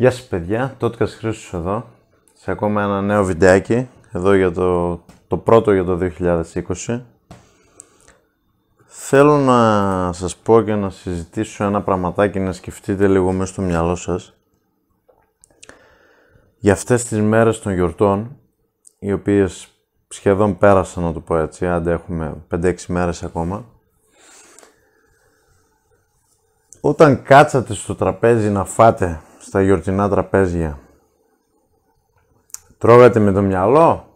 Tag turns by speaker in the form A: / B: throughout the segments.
A: Γεια σας παιδιά, τότε Χρήστος εδώ σε ακόμα ένα νέο βιντεάκι εδώ για το, το πρώτο για το 2020 Θέλω να σας πω και να συζητήσω ένα πραγματάκι να σκεφτείτε λίγο μέσα στο μυαλό σας για αυτές τις μέρες των γιορτών οι οποίες σχεδόν πέρασαν να το πω έτσι, άντε έχουμε 5-6 μέρες ακόμα όταν κάτσατε στο τραπέζι να φάτε στα γιορτινά τραπέζια. Τρώγατε με το μυαλό.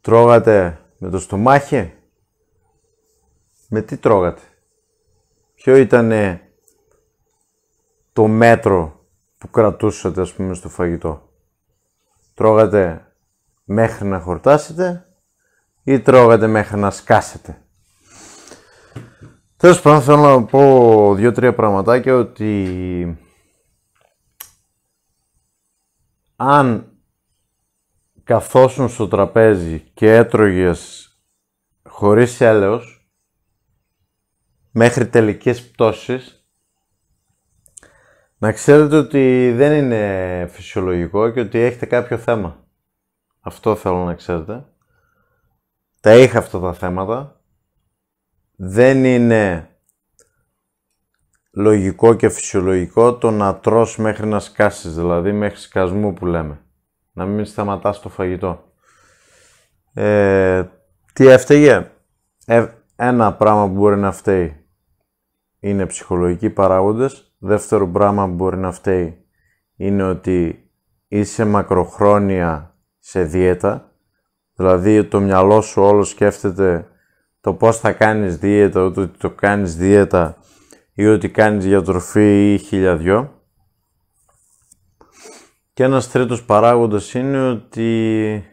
A: Τρώγατε με το στομάχι. Με τι τρώγατε. Ποιο ήταν το μέτρο που κρατούσατε ας πούμε στο φαγητό. Τρώγατε μέχρι να χορτάσετε ή τρώγατε μέχρι να σκάσετε. Τέλος πάντων, θέλω να πω δύο-τρία πραγματάκια ότι αν καθόσουν στο τραπέζι και έτρωγες χωρίς έλεος μέχρι τελικές πτώσεις να ξέρετε ότι δεν είναι φυσιολογικό και ότι έχετε κάποιο θέμα. Αυτό θέλω να ξέρετε. Τα είχα αυτά τα θέματα δεν είναι λογικό και φυσιολογικό το να τρως μέχρι να σκάσεις, δηλαδή μέχρι σκασμού που λέμε. Να μην σταματάς το φαγητό. Ε, τι έφταιγε. Ε, ένα πράγμα που μπορεί να φταίει είναι ψυχολογικοί παράγοντες. Δεύτερο πράγμα που μπορεί να φταίει είναι ότι είσαι μακροχρόνια σε δίαιτα. Δηλαδή το μυαλό σου όλο σκέφτεται το πώς θα κάνεις δίαιτα, ότι το κάνεις δίαιτα ή ότι κάνεις διατροφή ή χιλιαδιό. Και ένας τρίτος παράγοντας είναι ότι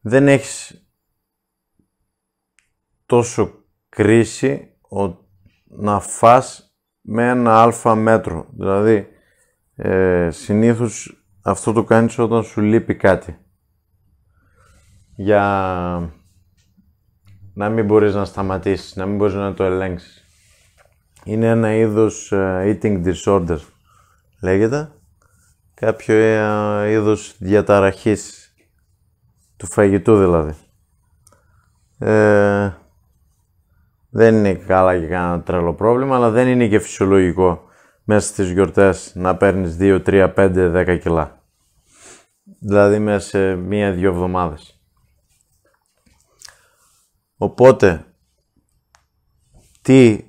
A: δεν έχεις τόσο κρίση να φας με ένα αλφα μέτρο. Δηλαδή, ε, συνήθως αυτό το κάνεις όταν σου λείπει κάτι. Για να μην μπορείς να σταματήσεις, να μην μπορείς να το ελέγξεις. Είναι ένα είδος ε, eating disorder, λέγεται. Κάποιο ε, είδος διαταραχής του φαγητού δηλαδή. Ε, δεν είναι καλά και κανένα τρελό πρόβλημα, αλλά δεν είναι και φυσιολογικό μέσα στις γιορτές να παίρνεις 2, 3, 5, 10 κιλά. Δηλαδή μέσα σε μία-δύο εβδομάδες. Οπότε, τι,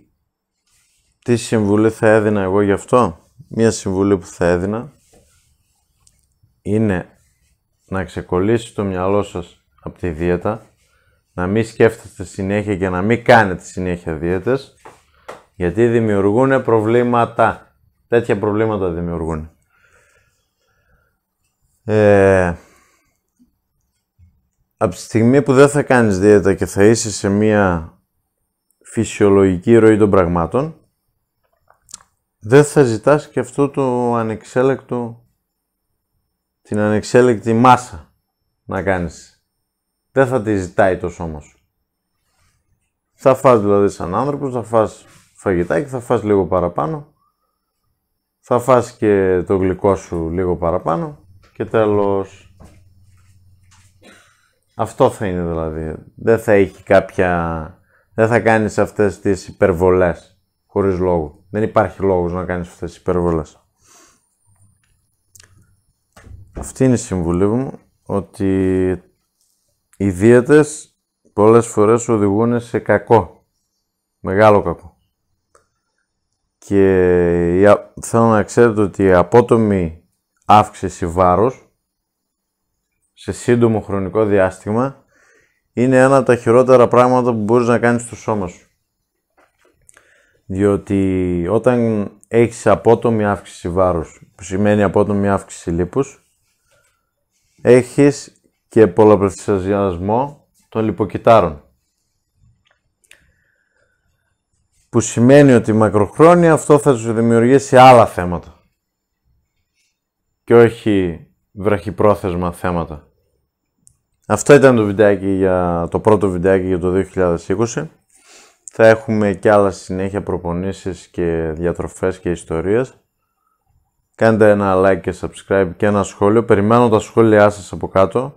A: τι συμβουλή θα έδινα εγώ γι' αυτό. Μία συμβουλή που θα έδινα είναι να ξεκολλήσει το μυαλό σας από τη δίαιτα, να μην σκέφτεστε συνέχεια και να μην κάνετε συνέχεια δίαιτες, γιατί δημιουργούν προβλήματα. Τέτοια προβλήματα δημιουργούν. Ε, από τη στιγμή που δεν θα κάνεις δίαιτα και θα είσαι σε μία φυσιολογική ροή των πραγμάτων, δεν θα ζητάς και αυτό το ανεξέλεκτο, την ανεξέλεκτη μάσα να κάνεις. Δεν θα τη ζητάει το σώμα σου. Θα φας δηλαδή σαν άνθρωπος, θα φας και θα φας λίγο παραπάνω, θα φας και το γλυκό σου λίγο παραπάνω και τέλος. Αυτό θα είναι δηλαδή. Δεν θα έχει κάποια... Δεν θα κάνεις αυτές τις υπερβολές χωρίς λόγο. Δεν υπάρχει λόγος να κάνεις αυτές τις υπερβολές. Αυτή είναι η συμβουλή μου, ότι οι δίαιτες πολλές φορές οδηγούν σε κακό. Μεγάλο κακό. Και θέλω να ξέρετε ότι η απότομη αύξηση βάρους σε σύντομο χρονικό διάστημα είναι ένα από τα χειρότερα πράγματα που μπορείς να κάνεις στο σώμα σου. Διότι όταν έχεις απότομη αύξηση βάρους, που σημαίνει απότομη αύξηση λίπους, έχεις και πολλαπλασιασμό των λιποκυτάρων. Που σημαίνει ότι μακροχρόνια αυτό θα σου δημιουργήσει άλλα θέματα. Και όχι βραχυπρόθεσμα θέματα. Αυτό ήταν το βιντεάκι για το πρώτο βιντεάκι για το 2020. Θα έχουμε και άλλα συνέχεια προπονήσεις και διατροφές και ιστορίες. Κάντε ένα like και subscribe και ένα σχόλιο. Περιμένω τα σχόλιά σας από κάτω.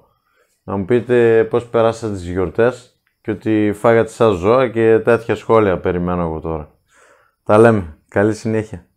A: Να μου πείτε πώς περάσατε τις γιορτές και ότι φάγατε σαν ζώα και τέτοια σχόλια περιμένω εγώ τώρα. Τα λέμε. Καλή συνέχεια.